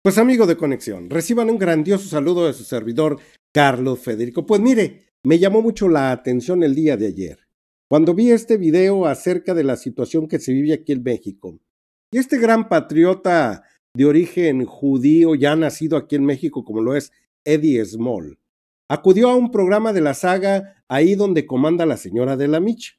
Pues amigo de conexión, reciban un grandioso saludo de su servidor Carlos Federico. Pues mire, me llamó mucho la atención el día de ayer, cuando vi este video acerca de la situación que se vive aquí en México. Y este gran patriota de origen judío ya nacido aquí en México como lo es Eddie Small, acudió a un programa de la saga ahí donde comanda la señora de la Micha.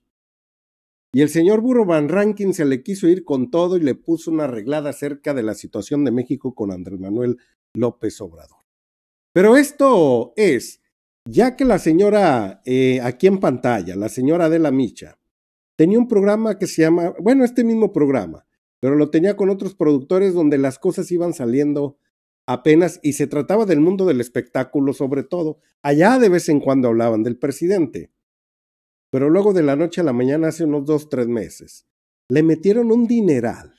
Y el señor Burro Van Rankin se le quiso ir con todo y le puso una arreglada acerca de la situación de México con Andrés Manuel López Obrador. Pero esto es, ya que la señora eh, aquí en pantalla, la señora de la Micha, tenía un programa que se llama, bueno, este mismo programa, pero lo tenía con otros productores donde las cosas iban saliendo apenas y se trataba del mundo del espectáculo sobre todo. Allá de vez en cuando hablaban del presidente pero luego de la noche a la mañana, hace unos dos, tres meses, le metieron un dineral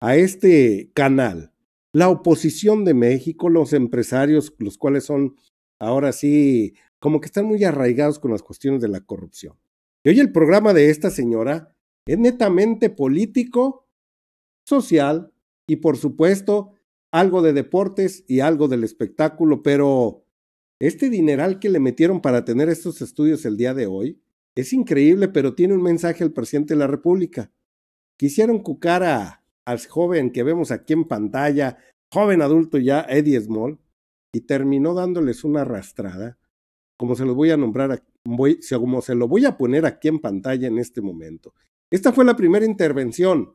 a este canal. La oposición de México, los empresarios, los cuales son ahora sí, como que están muy arraigados con las cuestiones de la corrupción. Y hoy el programa de esta señora es netamente político, social y por supuesto algo de deportes y algo del espectáculo, pero este dineral que le metieron para tener estos estudios el día de hoy, es increíble, pero tiene un mensaje al presidente de la República. Quisieron cucar a, al joven que vemos aquí en pantalla, joven adulto ya, Eddie Small, y terminó dándoles una arrastrada, como se los voy a nombrar, voy, como se lo voy a poner aquí en pantalla en este momento. Esta fue la primera intervención,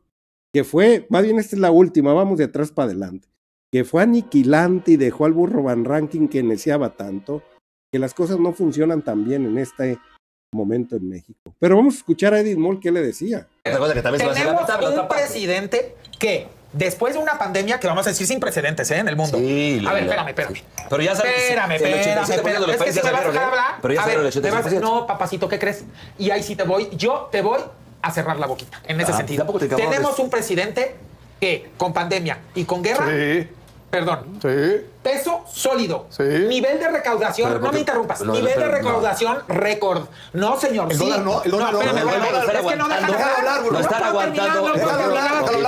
que fue, más bien esta es la última, vamos de atrás para adelante, que fue aniquilante y dejó al burro Van Ranking que deseaba tanto, que las cosas no funcionan tan bien en este momento en México. Pero vamos a escuchar a Edith Moll qué le decía. Tenemos un presidente que después de una pandemia que vamos a decir sin precedentes ¿eh? en el mundo. Sí, a ver, espérame, espérame. Pero ya sabes. Espérame, espérame. es que me a ¿eh? Pero ya a ver, no, papacito, ¿qué crees? Y ahí sí te voy. Yo te voy a cerrar la boquita en ese ah, sentido. Tenemos un presidente que con pandemia y con guerra. Sí Perdón. Sí. Peso sólido. Sí. Nivel de recaudación. no me interrumpas. Nivel de, recaudación récord. No, señor. El sí. dólar no. El dólar no. no, no, es que no dejan hablar. No están aguantando.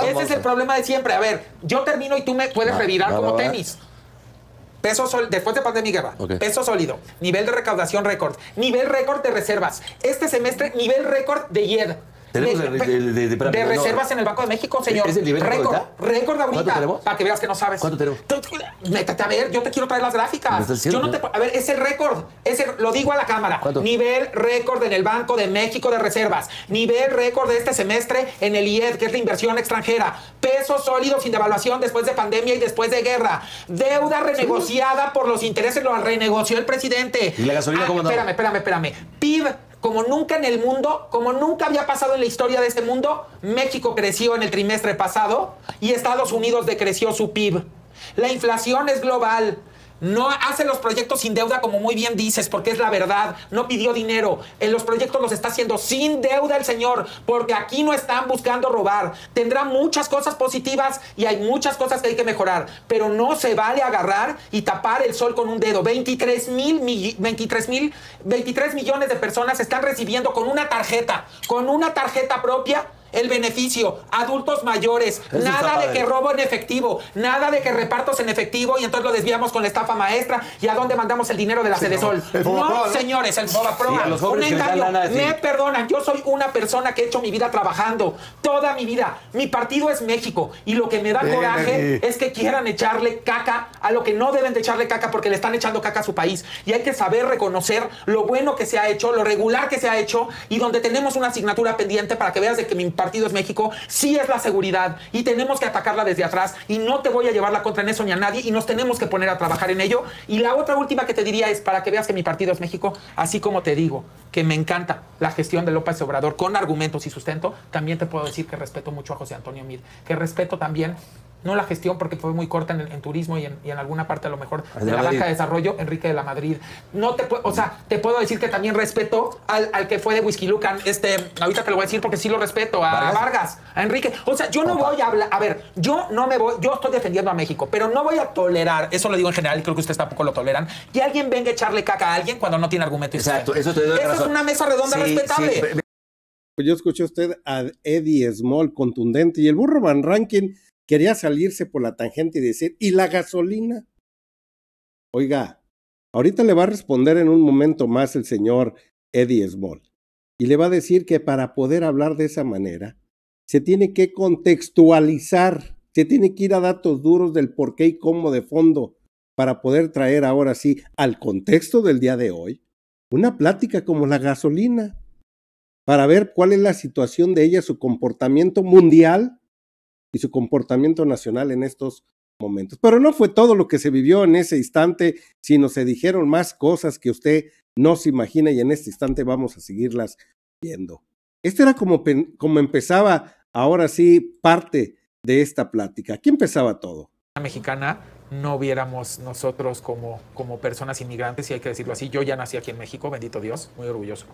Ese es el problema de siempre. A ver, yo termino y tú me puedes ah, revirar como tenis. Peso sólido, después de pandemia guerra, peso sólido, nivel de recaudación récord, nivel récord de reservas. Este semestre, nivel récord de IED. ¿Tenemos de, reservas en el Banco de México, señor? ¿Es el nivel récord? Récord ahorita. tenemos? Para que veas que no sabes. ¿Cuánto tenemos? a ver, yo te quiero traer las gráficas. yo no te, a ver, es el récord, lo digo a la cámara. Nivel récord en el Banco de México de reservas. Nivel récord de este semestre en el IED, que es la inversión extranjera. Peso sólido sin devaluación después de pandemia y después de guerra. Deuda renegociada por los intereses, lo renegoció el presidente. ¿Y la gasolina ah, cómo Espérame, espérame, espérame. PIB como nunca en el mundo, como nunca había pasado en la historia de este mundo, México creció en el trimestre pasado y Estados Unidos decreció su PIB. La inflación es global, no hace los proyectos sin deuda, como muy bien dices, porque es la verdad. No pidió dinero. En los proyectos los está haciendo sin deuda el señor, porque aquí no están buscando robar. Tendrá muchas cosas positivas y hay muchas cosas que hay que mejorar, pero no se vale agarrar y tapar el sol con un dedo. 23 mil, 23 millones de personas están recibiendo con una tarjeta, con una tarjeta propia el beneficio, adultos mayores, nada de que robo en efectivo, nada de que repartos en efectivo y entonces lo desviamos con la estafa maestra y a dónde mandamos el dinero de la sedesol... no, señores, el un engaño. Me perdonan, yo soy una persona que he hecho mi vida trabajando, toda mi vida. Mi partido es México y lo que me da coraje es que quieran echarle caca a lo que no deben de echarle caca porque le están echando caca a su país. Y hay que saber reconocer lo bueno que se ha hecho, lo regular que se ha hecho y donde tenemos una asignatura pendiente para que veas de que mi partido es México, sí es la seguridad y tenemos que atacarla desde atrás y no te voy a llevar la contra en eso ni a nadie y nos tenemos que poner a trabajar en ello. Y la otra última que te diría es para que veas que mi partido es México, así como te digo que me encanta la gestión de López Obrador con argumentos y sustento, también te puedo decir que respeto mucho a José Antonio Mil, que respeto también no la gestión porque fue muy corta en, turismo y en, alguna parte a lo mejor de la banca de desarrollo, Enrique de la Madrid. No te o sea, te puedo decir que también respeto al, que fue de Whisky Lucan, este, ahorita te lo voy a decir porque sí lo respeto, a Vargas, a Enrique. O sea, yo no voy a hablar, a ver, yo no me voy, yo estoy defendiendo a México, pero no voy a tolerar, eso lo digo en general y creo que ustedes tampoco lo toleran, que alguien venga a echarle caca a alguien cuando no tiene argumento. Exacto, eso es una mesa redonda respetable. Yo escuché a usted a Eddie Small contundente y el burro Van Ranking quería salirse por la tangente y decir, ¿y la gasolina? Oiga, ahorita le va a responder en un momento más el señor Eddie Small y le va a decir que para poder hablar de esa manera, se tiene que contextualizar, se tiene que ir a datos duros del por qué y cómo de fondo para poder traer ahora sí al contexto del día de hoy una plática como la gasolina, para ver cuál es la situación de ella, su comportamiento mundial y su comportamiento nacional en estos momentos. Pero no fue todo lo que se vivió en ese instante, sino se dijeron más cosas que usted no se imagina y en este instante vamos a seguirlas viendo. Este era como, como empezaba ahora sí parte de esta plática. ¿Quién empezaba todo. La mexicana no viéramos nosotros como, como personas inmigrantes, y hay que decirlo así, yo ya nací aquí en México, bendito Dios, muy orgulloso,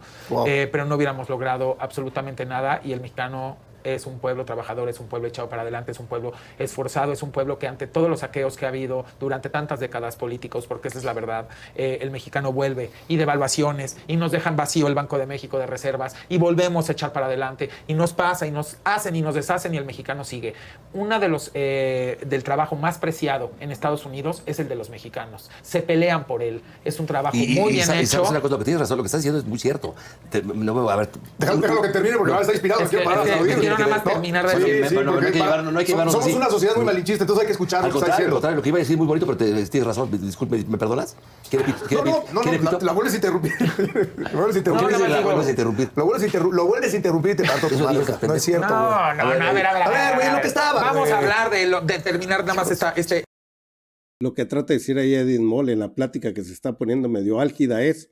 eh, pero no hubiéramos logrado absolutamente nada y el mexicano es un pueblo trabajador, es un pueblo echado para adelante, es un pueblo esforzado, es un pueblo que ante todos los saqueos que ha habido durante tantas décadas políticos, porque esa es la verdad, eh, el mexicano vuelve y devaluaciones y nos dejan vacío el Banco de México de reservas y volvemos a echar para adelante y nos pasa y nos hacen y nos deshacen y el mexicano sigue. Una de los eh, del trabajo más preciado en Estados Unidos es el de los mexicanos. Se pelean por él. Es un trabajo muy bien y, que tienes razón, lo que estás diciendo es muy cierto. a ver, déjalo, que termine porque estar inspirado nada más terminar de decir. no, hay que llevarnos, no Somos una sociedad muy malinchista, entonces hay que escuchar lo que está diciendo. lo que iba a decir muy bonito, pero te, tienes razón, disculpe, ¿me perdonas? no, no, no, no, la, vuelves a interrumpir. la vuelves a interrumpir. la vuelves a interrumpir. Lo vuelves a interrumpir, lo vuelves y te parto tu mal. No es cierto. No, no, no, a ver, a ver. A ver, güey, lo que estaba. Vamos a hablar de terminar nada más este... Lo que trata de decir ahí Edith Moll en la plática que se está poniendo medio álgida es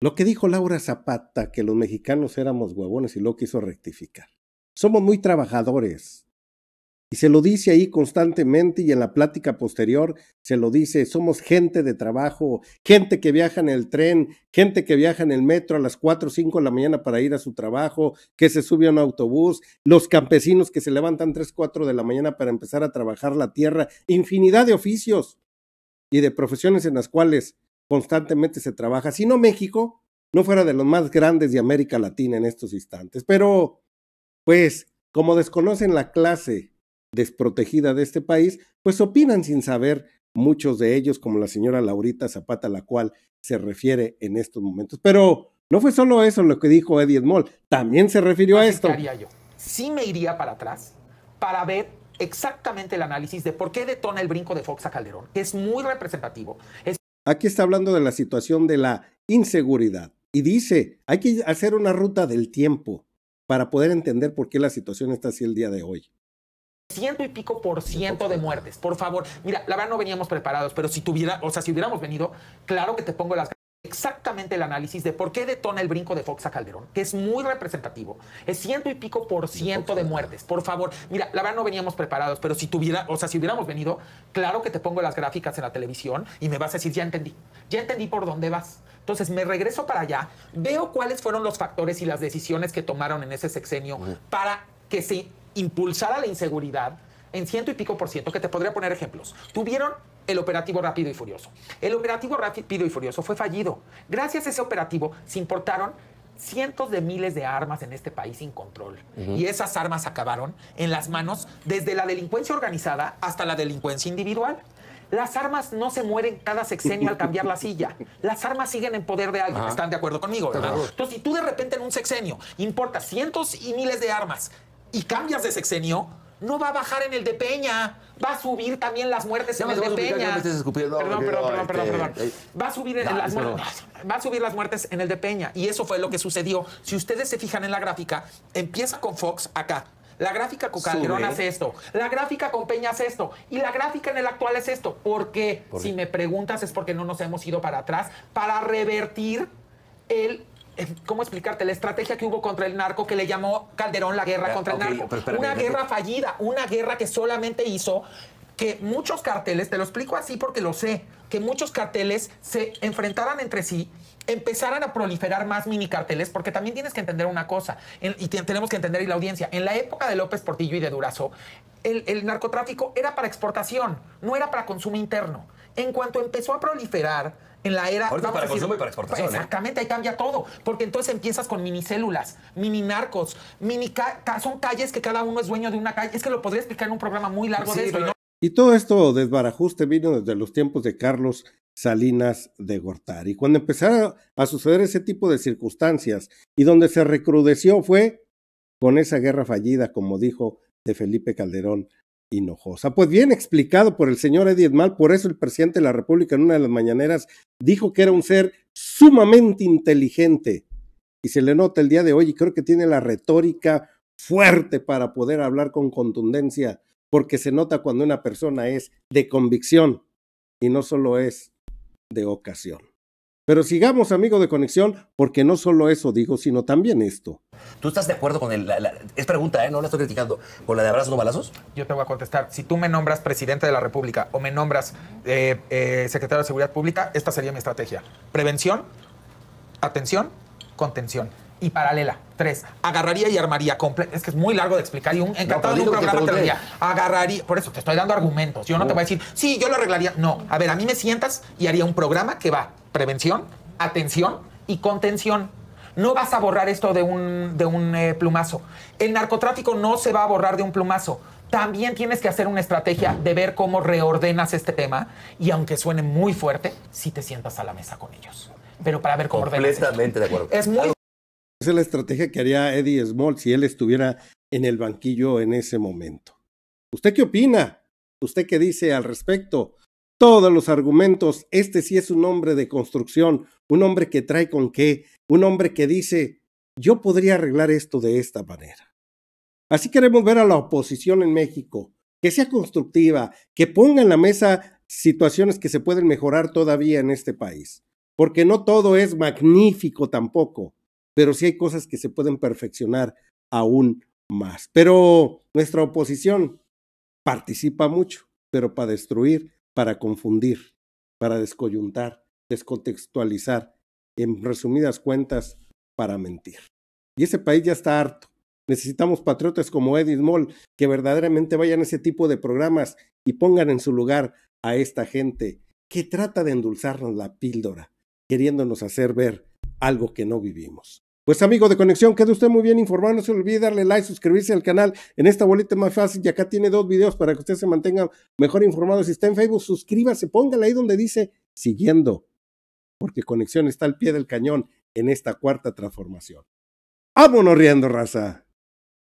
lo que dijo Laura Zapata, que los mexicanos éramos huevones y lo quiso rectificar. Somos muy trabajadores. Y se lo dice ahí constantemente y en la plática posterior se lo dice, somos gente de trabajo, gente que viaja en el tren, gente que viaja en el metro a las 4 o 5 de la mañana para ir a su trabajo, que se sube a un autobús, los campesinos que se levantan 3, 4 de la mañana para empezar a trabajar la tierra, infinidad de oficios y de profesiones en las cuales constantemente se trabaja, si no México, no fuera de los más grandes de América Latina en estos instantes. Pero, pues, como desconocen la clase desprotegida de este país, pues opinan sin saber muchos de ellos, como la señora Laurita Zapata, a la cual se refiere en estos momentos. Pero no fue solo eso lo que dijo Eddie Small, también se refirió a esto. Yo. Sí me iría para atrás para ver exactamente el análisis de por qué detona el brinco de Fox a Calderón, que es muy representativo. Es Aquí está hablando de la situación de la inseguridad y dice, hay que hacer una ruta del tiempo para poder entender por qué la situación está así el día de hoy ciento y pico por ciento de muertes. Por favor, mira, la verdad no veníamos preparados, pero si tuviera, o sea, si hubiéramos venido, claro que te pongo las exactamente el análisis de por qué detona el brinco de Fox a Calderón, que es muy representativo. Es ciento y pico por ciento de muertes. Por favor, mira, la verdad no veníamos preparados, pero si tuviera, o sea, si hubiéramos venido, claro que te pongo las gráficas en la televisión y me vas a decir, ya entendí, ya entendí por dónde vas. Entonces me regreso para allá, veo cuáles fueron los factores y las decisiones que tomaron en ese sexenio para que se impulsara la inseguridad en ciento y pico por ciento, que te podría poner ejemplos. Tuvieron el operativo rápido y furioso. El operativo rápido y furioso fue fallido. Gracias a ese operativo se importaron cientos de miles de armas en este país sin control. Y esas armas acabaron en las manos desde la delincuencia organizada hasta la delincuencia individual. Las armas no se mueren cada sexenio al cambiar la silla. Las armas siguen en poder de alguien. ¿Están de acuerdo conmigo? Entonces, si tú de repente en un sexenio importas cientos y miles de armas y cambias de sexenio, no va a bajar en el de Peña. Va a subir también las muertes en el de Peña. Perdón, perdón, este, perdón, perdón, eh, Va a subir las muertes. Va a subir las muertes en el de Peña. Y eso fue lo que sucedió. Si ustedes se fijan en la gráfica, empieza con Fox acá. La gráfica con Calderón hace esto. La gráfica con Peña hace esto. Y la gráfica en el actual es esto. ¿Por qué? si me preguntas es porque no nos hemos ido para atrás para revertir el eh, ¿cómo explicarte? La estrategia que hubo contra el narco que le llamó Calderón la guerra contra el narco. una guerra fallida, una guerra que solamente hizo que muchos carteles, te lo explico así porque lo sé, que muchos carteles se enfrentaran entre sí empezaran a proliferar más mini carteles, porque también tienes que entender una cosa, y tenemos que entender y la audiencia, en la época de López Portillo y de Durazo, el narcotráfico era para exportación, no era para consumo interno. En cuanto empezó a proliferar, en la era. Ahorita para consumo y para exportación. ¿eh? Exactamente, ahí cambia todo. Porque entonces empiezas con minicélulas, mini narcos, mini. son calles que cada uno es dueño de una calle. Es que lo podría explicar en un programa muy largo de esto. Y todo esto desbarajuste vino desde los tiempos de Carlos Salinas de Gortari. Cuando empezaron a suceder ese tipo de circunstancias y donde se recrudeció fue con esa guerra fallida, como dijo de Felipe Calderón Hinojosa. Pues bien explicado por el señor Edith Mal, por eso el presidente de la República en una de las mañaneras dijo que era un ser sumamente inteligente y se le nota el día de hoy y creo que tiene la retórica fuerte para poder hablar con contundencia, porque se nota cuando una persona es de convicción y no solo es de ocasión. Pero sigamos, amigo de conexión, porque no solo eso digo, sino también esto. ¿Tú estás de acuerdo con el, es pregunta, ¿eh? no la estoy criticando, con la de abrazos o balazos? Yo te voy a contestar. Si tú me nombras presidente de la República o me nombras eh, eh, secretario de Seguridad Pública, esta sería mi estrategia. Prevención, atención, contención y paralela. Tres, agarraría y armaría. Es que es muy largo de explicar y un encantado de un programa te, lo diría. Agarraría, por eso te estoy dando argumentos. Yo no, te voy a decir, sí, yo lo arreglaría. No, a ver, a mí me sientas y haría un programa que va prevención, atención y contención. No vas a borrar esto de un, de un eh, plumazo. El narcotráfico no se va a borrar de un plumazo también tienes que hacer una estrategia de ver cómo reordenas este tema y aunque suene muy fuerte, si te sientas a la mesa con ellos. Pero para ver cómo ordenas. Completamente de acuerdo. Es Esa es la estrategia que haría Eddie Small si él estuviera en el banquillo en ese momento. ¿Usted qué opina? ¿Usted qué dice al respecto? todos los argumentos. Este sí es un hombre de construcción, un hombre que trae con qué, un hombre que dice, yo podría arreglar esto de esta manera. Así queremos ver a la oposición en México, que sea constructiva, que ponga en la mesa situaciones que se pueden mejorar todavía en este país, porque no todo es magnífico tampoco, pero sí hay cosas que se pueden perfeccionar aún más. Pero nuestra oposición participa mucho, pero para destruir para confundir, para descoyuntar, descontextualizar, en resumidas cuentas, para mentir. Y ese país ya está harto. Necesitamos patriotas como Edith Moll que verdaderamente vayan a ese tipo de programas y pongan en su lugar a esta gente que trata de endulzarnos la píldora, queriéndonos hacer ver algo que no vivimos. Pues amigo de conexión, quede usted muy bien informado. No se olvide darle like, suscribirse al canal. En esta boleta más fácil y acá tiene dos videos para que usted se mantenga mejor informado. Si está en Facebook, suscríbase, póngale ahí donde dice siguiendo, porque conexión está al pie del cañón en esta cuarta transformación. ¡Vámonos riendo, raza!